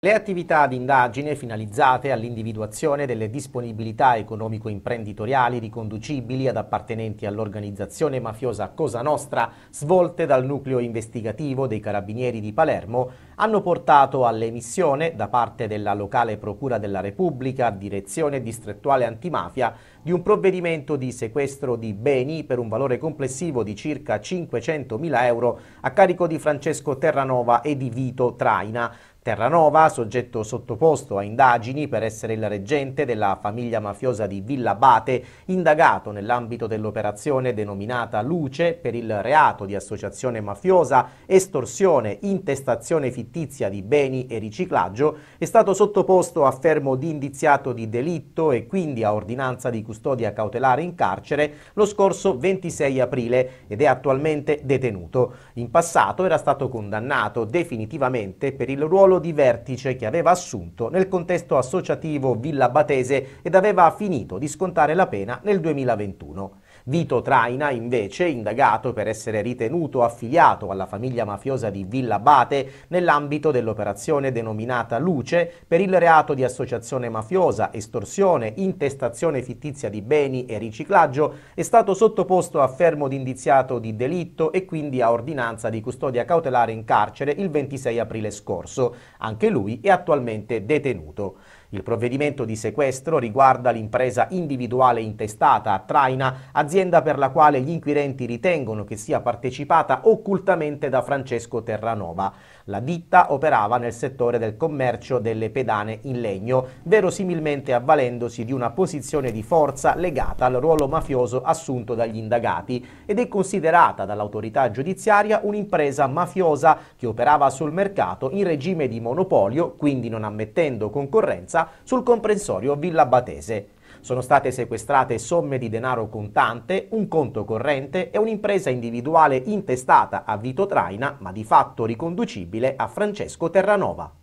Le attività di indagine finalizzate all'individuazione delle disponibilità economico-imprenditoriali riconducibili ad appartenenti all'organizzazione mafiosa Cosa Nostra, svolte dal nucleo investigativo dei Carabinieri di Palermo, hanno portato all'emissione da parte della locale Procura della Repubblica, Direzione Distrettuale Antimafia, di un provvedimento di sequestro di beni per un valore complessivo di circa 500.000 euro a carico di Francesco Terranova e di Vito Traina, Terranova, soggetto sottoposto a indagini per essere il reggente della famiglia mafiosa di Villa Bate, indagato nell'ambito dell'operazione denominata Luce per il reato di associazione mafiosa, estorsione, intestazione fittizia di beni e riciclaggio, è stato sottoposto a fermo di indiziato di delitto e quindi a ordinanza di custodia cautelare in carcere lo scorso 26 aprile ed è attualmente detenuto. In passato era stato condannato definitivamente per il ruolo ruolo di vertice che aveva assunto nel contesto associativo Villa Batese ed aveva finito di scontare la pena nel 2021. Vito Traina, invece, indagato per essere ritenuto affiliato alla famiglia mafiosa di Villa Abate nell'ambito dell'operazione denominata Luce per il reato di associazione mafiosa, estorsione, intestazione fittizia di beni e riciclaggio, è stato sottoposto a fermo d'indiziato di delitto e quindi a ordinanza di custodia cautelare in carcere il 26 aprile scorso. Anche lui è attualmente detenuto. Il provvedimento di sequestro riguarda l'impresa individuale intestata a Traina, azienda l'azienda per la quale gli inquirenti ritengono che sia partecipata occultamente da Francesco Terranova. La ditta operava nel settore del commercio delle pedane in legno, verosimilmente avvalendosi di una posizione di forza legata al ruolo mafioso assunto dagli indagati ed è considerata dall'autorità giudiziaria un'impresa mafiosa che operava sul mercato in regime di monopolio, quindi non ammettendo concorrenza, sul comprensorio Villa Batese. Sono state sequestrate somme di denaro contante, un conto corrente e un'impresa individuale intestata a Vito Traina, ma di fatto riconducibile a Francesco Terranova.